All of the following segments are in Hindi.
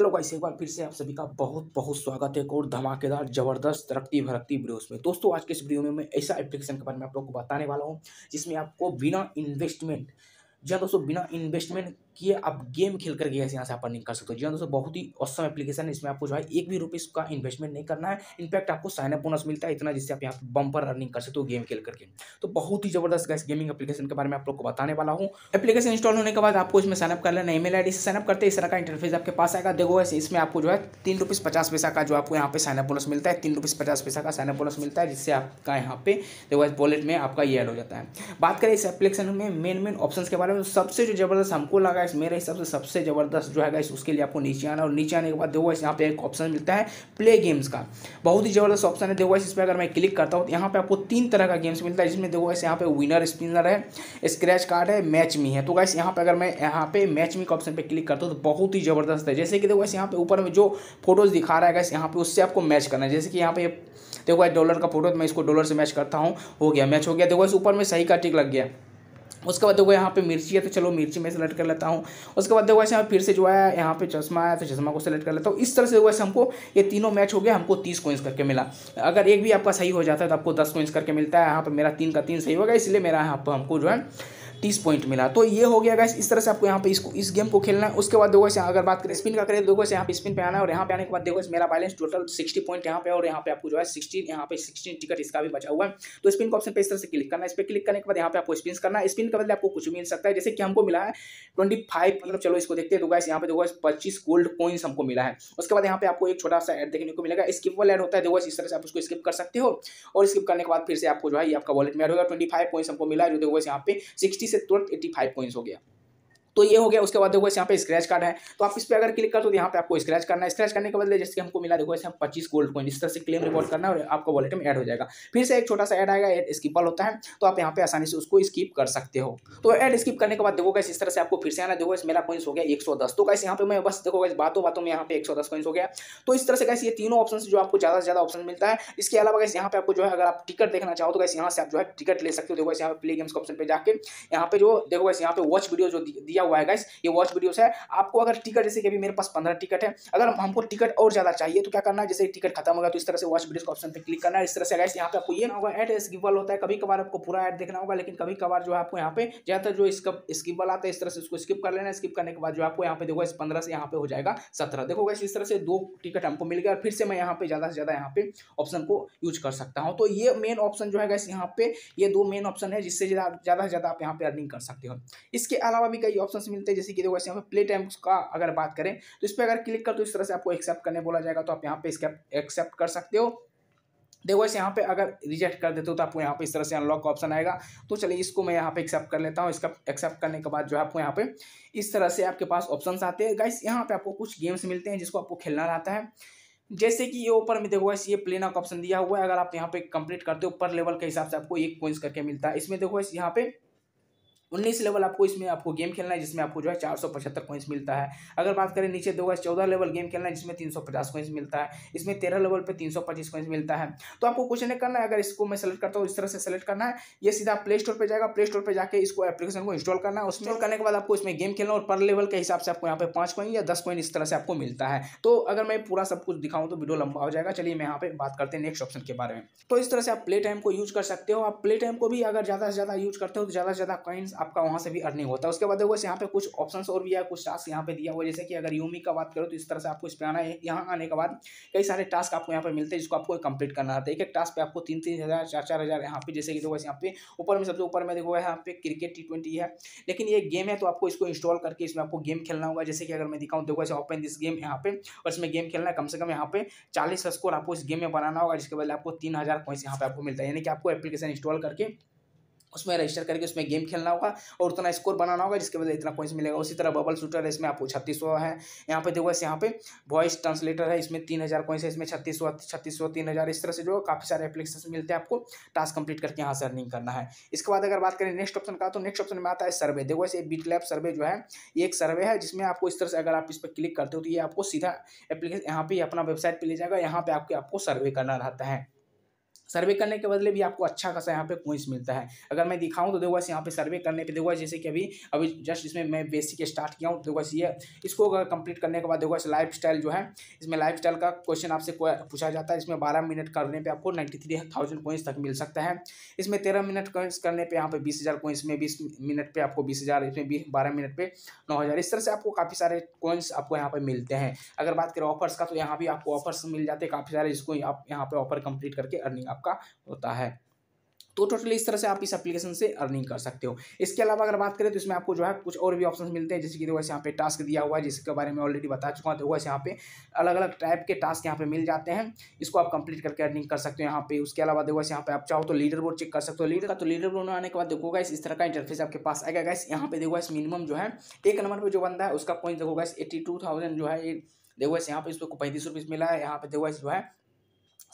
हेलो गाइस एक बार फिर से आप सभी का बहुत बहुत स्वागत है एक और धमाकेदार जबरदस्त तरक्की भरक्ति वीडियोस में दोस्तों आज के इस वीडियो में मैं ऐसा एप्लीकेशन के बारे में आप लोगों को बताने वाला हूँ जिसमें आपको बिना इन्वेस्टमेंट या दोस्तों बिना इन्वेस्टमेंट कि आप गेम खेल करके ऐसे यहाँ से आप अर्निंग कर सकते हो जी हाँ दोस्तों बहुत ही औसम एप्लीकेशन है इसमें आपको जो है एक भी रुपीज़ का इन्वेस्टमेंट नहीं करना है इनफैक्ट आपको साइनअप बोनस मिलता है इतना जिससे आप यहाँ पर बम्पर अर्निंग कर सकते हो गेम खेल करके तो बहुत ही जबरदस्त गैस गेमिंग एप्लीकेशन के बारे में आप लोग को बताने वाला हूँ एप्लीकेशन इंस्टॉल होने के बाद आपको इसमें साइनअप कर लेना ई मेल आई से साइनअप करते इस तरह का इंटरफेस आपके पास आएगा देखो ऐसे इसमें आपको जो है तीन रुपीज़ पचास पैसा का जो आपको यहाँ पे साइनअप बोनस मिलता है तीन रुपीज़ पचास पैसा का साइनअप बोनस मिलता है जिससे आपका यहाँ पे देखो वॉलेट में आपका ये एड हो जाता है बात करें इस एप्लीकेशन में मेन मेन ऑप्शन के बारे में तो सबसे जो जबरदस्त हमको लगा गाइस मेरे हिसाब से सबसे ज़बरदस्त जो है गाइस उसके लिए आपको नीचे आना और नीचे आने के बाद देखो गाइस यहाँ पे एक ऑप्शन मिलता है प्ले गेम्स का बहुत ही ज़बरदस्त ऑप्शन है देखो गाइस इस पर अगर मैं क्लिक करता हूँ तो यहाँ पर आपको तीन तरह का गेम्स मिलता है जिसमें देखो गाइस यहाँ पे विनर स्पिनर है स्क्रैच कार्ड है मैच मी है तो गाइस यहाँ पर अगर मैं यहाँ पे मैच मी के ऑप्शन पर क्लिक करता हूँ तो बहुत ही ज़बरदस्त है जैसे कि देखो गाइस यहाँ पे ऊपर में जो फोटोज़ दिखा रहा है गाइस यहाँ पे उससे आपको मैच करना है जैसे कि यहाँ पे देखो गाइस डॉलर का फोटो तो मैं इसको डॉलर से मैच करता हूँ हो गया मैच हो गया देखो इस ऊपर में सही का टिक लग गया उसके बाद देखो यहाँ पे मिर्ची है तो चलो मिर्ची में सेलेक्ट कर लेता हूँ उसके बाद देखो ऐसे यहाँ फिर से जो है यहाँ पे चश्मा है तो चश्मा को सेलेक्ट कर लेता हूँ इस तरह से देखो ऐसे हमको ये तीनों मैच हो गया हमको तीस कोइंस करके मिला अगर एक भी आपका सही हो जाता है तो आपको दस कोइंस करके मिलता है यहाँ पर मेरा तीन का तीन सही होगा इसलिए मेरा यहाँ पर हमको जो है तीस पॉइंट मिला तो ये हो गया इस तरह से आपको यहाँ पे इसको इस गेम को खेलना है उसके बाद देखो ऐसे अगर बात करें स्पिन का करें देखो ऐसे यहाँ पे स्पिन पे आना है और यहाँ पे आने के बाद देखो मेरा बैलेंस टोटल सिक्सटी पॉइंट यहाँ पे और यहाँ पे आपको जो है सिक्सटी यहाँ पे सिक्सटी टिकट इसका भी बचा हुआ है तो स्पिन को ऑप्शन पे इस तरह से क्लिक करना है इस पर क्लिक करने के बाद यहाँ पे आपको स्पिन करना है स्पिन के बदले मतलब आपको कुछ मिल सकता है जैसे कि हमको मिला है ट्वेंटी फाइव मतलब चलो इसको देखते हैं तो गैस यहाँ पे देखो पच्चीस गोल्ड कोइंस हमको मिला है उसके बाद यहाँ पे आपको एक छोटा सा एड देखने को मिलेगा स्किपेबल एड होता है देखो इस तरह से आप उसको स्किप कर सकते हो और स्किप करने के बाद फिर से आपको जो है आपका वॉलेट में एड होगा ट्वेंटी फाइव पॉइंट्स हमको मिला है जो देखो यहाँ पे सिक्सटी से तुरंत एट्टी फाइव हो गया तो ये हो गया उसके बाद देखो यहाँ पे स्क्रैच कार्ड है तो आप इस पर अगर क्लिक कर तो यहाँ पे आपको स्क्रैच करना है स्क्रैच करने के बदले जैसे हमको मिला देखो हम पच्चीस गोल्ड कॉइन इस तरह से क्लेम रिकॉर्ड करना है और आपका वॉलेट में ऐड हो जाएगा फिर से एक छोटा सा ऐड आएगा एड स्किपल होता है तो आप यहाँ पे आसानी से उसको स्किप कर सकते हो तो एड स्किप करने के बाद देखो कैसे इस तरह से आपको फिर से आना देखो मेरा कॉइन्स हो गया एक तो कैसे यहाँ पे मैं बस देखो कैसे बातों बातों में यहाँ पे एक कॉइन्स हो गया तो इस तरह से कैसे ये तीनों ऑप्शन जो आपको ज़्यादा से ज़्यादा ऑप्शन मिलता है इसके अलावा कैसे यहाँ पे आपको जो है अगर आप टिकट देखना चाहो तो कैसे यहाँ से आप जो है टिकट ले सकते हो देखो यहाँ पे प्ले गेम्स के ऑप्शन पर जाकर यहाँ पे जो देखो कैसे यहाँ पे वॉच वीडियो जो दिया किया हुआ है गाइस ये वॉच वीडियोस है आपको अगर टिकट जैसे कि अभी मेरे पास पंद्रह टिकट है अगर हमको टिकट और ज़्यादा चाहिए तो क्या करना है जैसे टिकट खत्म होगा तो इस तरह से वॉच वीडियो का ऑप्शन पर क्लिक करना है इस तरह से गाइस यहाँ पे आपको ये ना होगा एड स्किबल होता है कभी कभार आपको पूरा एड देखना होगा लेकिन कभी कभार जो है आपको यहाँ पे ज़्यादातर जो इसका स्किबल आता है इस तरह से उसको स्किप कर लेना स्किप करने के बाद जो आपको यहाँ पे देखो इस पंद्रह से यहाँ पे हो जाएगा सत्रह देखो गाइस इस तरह से दो टिकट हमको मिल गया और फिर से मैं यहाँ पे ज़्यादा से ज़्यादा यहाँ पे ऑप्शन को यूज कर सकता हूँ तो ये मेन ऑप्शन जो है गाइस यहाँ पे ये दो मेन ऑप्शन है जिससे ज़्यादा से ज़्यादा आप यहाँ पे अर्निंग कर सकते हो इसके अलावा भी कई ऑप्शन मिलते हैं जैसे कि देखो ऐसे यहाँ पे प्ले टाइम का अगर बात करें तो इस पर अगर क्लिक कर तो इस तरह से आपको एक्सेप्ट करने बोला जाएगा तो आप यहाँ पे इसका एक्सेप्ट कर सकते हो देखो ऐसे यहाँ पे अगर रिजेक्ट कर देते हो तो आपको यहाँ पे इस तरह से अनलॉक का ऑप्शन आएगा तो चलिए इसको मैं यहाँ पे एक्सेप्ट कर लेता हूँ इसका एक्सेप्ट करने के बाद जो है आपको यहाँ पे इस तरह से आपके पास ऑप्शन आते हैं गाइस यहाँ पे आपको कुछ गेम्स मिलते हैं जिसको आपको खेलना रहता है जैसे कि ये ऊपर में देखो इस ये प्लेन का ऑप्शन दिया हुआ है अगर आप यहाँ पे कंप्लीट करते हो पर लेवल के हिसाब से आपको एक कोइंस करके मिलता है इसमें देखो यहाँ पे उन्नीस लेवल आपको इसमें आपको गेम खेलना है जिसमें आपको जो है चार सौ पचहत्तर पॉइंट्स मिलता है अगर बात करें नीचे दो गज चौदह लेवल गेम खेलना है जिसमें तीन सौ पचास पॉइंट्स मिलता है इसमें तेरह लेवल पे तीन सौ पच्चीस पॉइंट्स मिलता है तो आपको कुछ नहीं करना है अगर इसको मैं सेलेक्ट करता हूँ इस तरह से सेलेक्ट करना है ये सीधा प्ले स्टोर पर जाएगा प्ले स्टोर पर जाकर इसको एप्लीकेशन को इंस्टॉल करना है इंस्टॉल करने के बाद आपको इसमें गेम खेलना और पर लेवल के हिसाब से आपको यहाँ पे पाँच पॉइंट या दस पॉइंट इस तरह से आपको मिलता है तो अगर मैं पूरा सब कुछ दिखाऊँ तो वीडियो लंबा हो जाएगा चलिए मैं यहाँ पे बात करते हैं नेक्स्ट ऑप्शन के बारे में तो इस तरह से आप प्ले टाइम को यूज कर सकते हो आप प्ले टाइम को भी अगर ज़्यादा से ज़्यादा यूज करते हो तो ज़्यादा से ज़्यादा कॉइन्स आपका वहाँ से भी अर्निंग होता है उसके बाद देखो यहाँ पे कुछ ऑप्शंस और भी है कुछ टास्क यहाँ पे दिया हुआ जैसे कि अगर यूमी का बात करो तो इस तरह से आपको इस पर आना है यहाँ आने के बाद कई सारे टास्क आपको यहाँ पे मिलते हैं जिसको आपको कंप्लीट करना आता है एक एक टास्क पे आपको तीन तीन हज़ार चार चार हज़ार यहाँ पे जैसे कि देखो यहाँ पे ऊपर में सबसे ऊपर में देखो यहाँ पे क्रिकेट टी ट्वेंटी है लेकिन ये गेम है तो आपको इसको इंस्टॉल करके इसमें आपको गेम खेलना होगा जैसे कि अगर मैं दिखाऊँ देखो ऐसे ओपन दिस गेम यहाँ पे और इसमें गेम खेलना है कम से कम यहाँ पे चालीस स्कोर आपको इस गेम में बनाना होगा जिसके बाद आपको तीन हज़ार पॉइंट्स यहाँ पे आपको मिलता है यानी कि आपको एप्लीकेशन इंस्टॉल करके उसमें रजिस्टर करके उसमें गेम खेलना होगा और उतना स्कोर बनाना होगा जिसके वजह इतना पॉइंट्स मिलेगा उसी तरह बबल शूटर है इसमें आपको छत्तीस सौ है यहाँ पे देखो यहाँ पे वॉइस ट्रांसलेटर है इसमें तीन हज़ार पॉइंट्स है इसमें छत्तीस सौ छत्तीस सौ तीन हज़ार इस तरह से जो काफ़ी सारे एप्लीकेशन मिलते हैं आपको टास्क कंप्लीट करके यहाँ से अर्निंग करना है इसके बाद अगर बात करें नेक्स्ट ऑप्शन का तो नेक्स्ट ऑप्शन में आता है सर्वे देखो ऐसे बीट लैब सर्वे जो है ये एक सर्वे है जिसमें आपको इस तरह से अगर आप इस पर क्लिक करते हो तो ये आपको सीधा एप्लीकेशन यहाँ पे अपना वेबसाइट पर ले जाएगा यहाँ पर आपके आपको सर्वे करना रहता है सर्वे करने के बदले भी आपको अच्छा खासा यहाँ पे पॉइंट्स मिलता है अगर मैं दिखाऊँ तो देखो बस यहाँ पे सर्वे करने पे देखो जैसे कि अभी अभी जस्ट इसमें मैं बेसिक स्टार्ट किया हूँ देखो ये इसको अगर कंप्लीट करने के बाद देखो लाइफ स्टाइल जो है इसमें लाइफ स्टाइल का क्वेश्चन आपसे पूछा जाता है इसमें बारह मिनट करने पर आपको नाइन्टी थ्री थाउजेंड तक मिल सकता है इसमें तेरह मिनट करने पर यहाँ पर बीस हज़ार पॉइंट्स में बीस मिनट पर आपको बीस हज़ार इसमें बारह मिनट पर नौ हज़ार इस तरह से आपको काफ़ी सारे कॉइन्स आपको यहाँ पर मिलते हैं अगर बात करें ऑफर्स का तो यहाँ भी आपको ऑफर्स मिल जाते हैं काफ़ी सारे जिसको आप यहाँ पर ऑफर कम्प्लीट करके अर्निंग आप आपका होता है तो टोटली इस तरह से आप इस एप्लीकेशन से अर्निंग कर सकते हो इसके अलावा अगर बात करें तो इसमें आपको जो है कुछ और भी ऑप्शन मिलते हैं जैसे कि वैसे यहाँ पे टास्क दिया हुआ है जिसके बारे में ऑलरेडी बता चुका हूँ तो वैसे यहाँ पे अलग अलग टाइप के टास्क यहाँ पे मिल जाते हैं इसको आप कंप्लीट करके अर्निंग कर सकते हो यहाँ पे उसके अलावा देखो वैसे यहाँ पे आप चाहो तो लीडर बोर्ड चेक कर सकते हो लीडर का तो लीडर बोर्ड आने के बाद देखो गैस इस तरह का इंटरफेस आपके पास आएगा गैस यहाँ पे देखो इस मिनिमम जो है एक नंबर पर जो बंदा है उसका पॉइंट देखो गैस एट्टी जो है देखो वैसे यहाँ पे इसको पैंतीस रुपीज़ मिला है यहाँ पे देखो जो है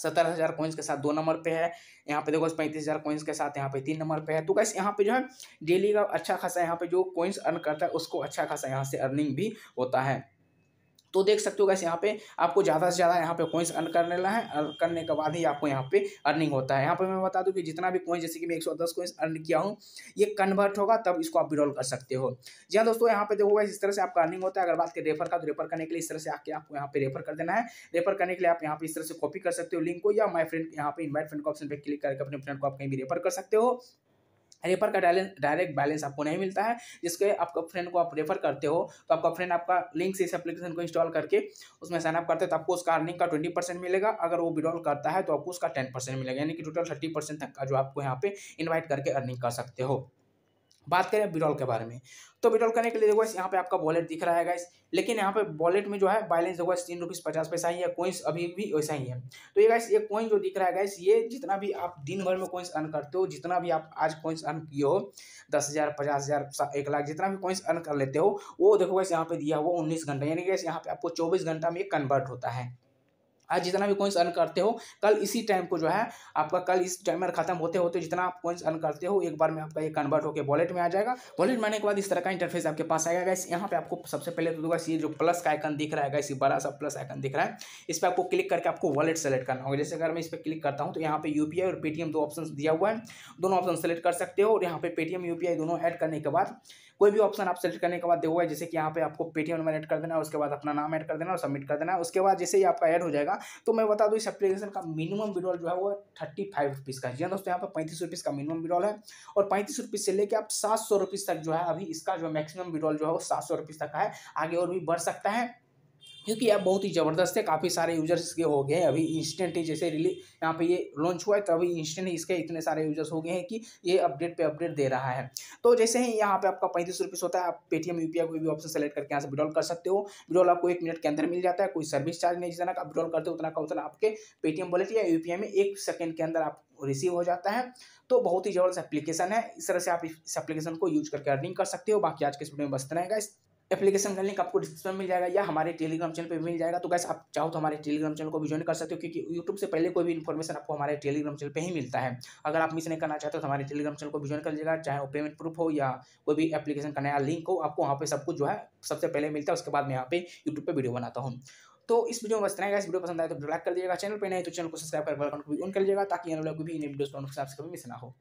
सत्तर हज़ार कोइंस के साथ दो नंबर पे है यहाँ पे देखो पैंतीस हज़ार कोइंस के साथ यहाँ पे तीन नंबर पे है तो कैसे यहाँ पे जो है डेली का अच्छा खासा यहाँ पे जो कोइंस अर्न करता है उसको अच्छा खासा यहाँ से अर्निंग भी होता है तो देख सकते हो गैस यहाँ पे आपको ज़्यादा से ज़्यादा यहाँ पे कोइंस अर्न करने ला है अर्न करने के बाद ही आपको यहाँ पे अर्निंग होता है यहाँ पे मैं बता दूँ कि जितना भी कोइंस जैसे कि मैं 110 कोइंस अर्न किया हूँ ये कन्वर्ट होगा तब इसको आप विड्रॉल कर सकते हो जी हाँ दोस्तों यहाँ पे देखो इस तरह से आपका अर्निंग होता है अगर बात करें रेफर का तो रेफर करने के लिए इस तरह से आके आपको यहाँ पे रेफर कर देना है रेफर करने के लिए आप यहाँ पे इस तरह से कॉपी कर सकते हो लिंक को या माई फ्रेंड यहाँ पे इन्वाइट फ्रेंड का ऑप्शन पर क्लिक करके अपने फ्रेंड को आप कहीं भी रेफर कर सकते हो रेफर का डायरेक्ट बैलेंस आपको नहीं मिलता है जिसके आपका फ्रेंड को आप रेफर करते हो तो आपका फ्रेंड आपका लिंक से इस एप्लीकेशन को इंस्टॉल करके उसमें साइनअप करते हो तो आपको उसका अर्निंग का ट्वेंटी परसेंट मिलेगा अगर वो विड्रॉल करता है तो आपको उसका टेन परसेंट मिलेगा यानी कि टोटल थर्टी परसेंट तक का जो आपको यहाँ पे इन्वाइट करके अर्निंग कर सकते हो बात करें विड्रॉल के बारे में तो विड्रॉल करने के लिए देखो यहाँ पे आपका वॉलेट दिख रहा है गाइस लेकिन यहाँ पे वॉलेट में जो है बैलेंस देखो तीन रुपीज़ पचास पैसा ही है कोइंस अभी भी वैसा ही है तो ये गाइस ये कोइन जो दिख रहा है गाइस ये जितना भी आप दिन भर में कोइंस अर्न करते हो जितना भी आप आज कोइंस अर्न किए हो दस हज़ार पचास हज़ार एक लाख जितना भी कोइंस अर्न कर लेते हो वो देखो गाइस यहाँ पे दिया हुआ उन्नीस घंटा यानी गैस यहाँ पे आपको चौबीस घंटा में कन्वर्ट होता है आज जितना भी कोइंस अर्न करते हो कल इसी टाइम को जो है आपका कल इस टाइमर खत्म होते होते जितना आप कॉइन्स अर्न करते हो एक बार में आपका ये कन्वर्ट होकर वॉलेट में आ जाएगा वॉलेट में आने के बाद इस तरह का इंटरफेस आपके पास आएगा इस यहाँ पे आपको सबसे पहले तो दूंगा ये जो प्लस का आइकन दिख रहा है इसी बड़ा सा प्लस आइकन दिख रहा है इस पर आपको क्लिक करके आपको वॉलेट सेलेक्ट करना होगा जैसे अगर मैं इस पर क्लिक करता हूँ तो यहाँ पे यू और पेटीएम दो ऑप्शन दिया हुआ है दोनों ऑप्शन सेलेक्ट कर सकते हो और यहाँ पे पेटीएम यू दोनों ऐड करने के बाद कोई भी ऑप्शन आप सेलेक्ट करने के बाद है जैसे कि यहाँ पे आपको पेटीएम नंबर एड कर देना है उसके बाद अपना नाम ऐड कर देना और सबमिट कर देना है उसके बाद जैसे ही आपका ऐड हो जाएगा का तो मैं बता दूँ इस एप्लीकेशन का मिनिमम विड्रॉल जो है वो थर्टी फाइव रुपीज़ का जी हाँ दोस्तों यहाँ पर पैंतीस रुपीज़ का मिनिमम विड्रॉल है और पैंतीस रुपीज़ से लेकर आप सात सौ रुपीज़ तक जो है अभी इसका जो मैक्सिमम विड्रॉल जो है वो सात सौ रुपीज़ तक का है आगे और भी बढ़ सकता है क्योंकि ऐप बहुत ही ज़बरदस्त है काफ़ी सारे यूजर्स इसके हो गए हैं अभी इंस्टेंट ही जैसे रिली यहाँ पे ये लॉन्च हुआ है तो अभी इंस्टेंट इसके इतने सारे यूजर्स हो गए हैं कि ये अपडेट पे अपडेट दे रहा है तो जैसे ही यहाँ पे आपका पैंतीस रुपीस होता है आप पेटीएम यू कोई भी ऑप्शन सेलेक्ट करके यहाँ से विड्रॉल कर सकते हो विड्रॉल आपको एक मिनट के अंदर मिल जाता है कोई सर्विस चार्ज नहीं जितना आप विड्रॉल करते हो उतना का उतना आपके पेटीएम वॉलेट या यू में एक सेकेंड के अंदर आप रिसीव हो जाता है तो बहुत ही ज़बरदस्त एप्लीकेशन है इस तरह से आप इस एप्लीकेशन को यूज करके अर्निंग कर सकते हो बाकी आज के इस वीडियो में बस रहेगा है एप्लीकेशन का लिंक आपको डिस्क्रिप्शन में मिल जाएगा या हमारे टेलीग्राम चैनल पे मिल जाएगा तो गैस आप चाहो तो हमारे टेलीग्राम चैनल को भी ज्वाइन कर सकते हो क्योंकि यूट्यूब से पहले कोई भी इन्फॉर्मेशन आपको हमारे टेलीग्राम चैनल पे ही मिलता है अगर आप मिस नहीं करना चाहते तो हमारे टेलीग्राम चैनल को भी ज्वाइन कर लीजिएगा चाहे वो पेमेंट प्रूफ हो या कोई भी एप्लीकेशन का नया लिंक हो आपको वहाँ पर सब कुछ जो है सबसे पहले मिलता है उसके बाद मैं यहाँ पे यूट्यूब पर वीडियो बनाता हूँ तो इस वीडियो में बस रहेगा इस वीडियो पसंद आए तो लाइक कर दीजिएगा चैनल पर नहीं तो चैनल को सब्सक्राइब कर बेल आइकन को भी ऑन कर लीजिएगा ताकि आने वाले भी वीडियोस नोटिफिकेशन मिस ना हो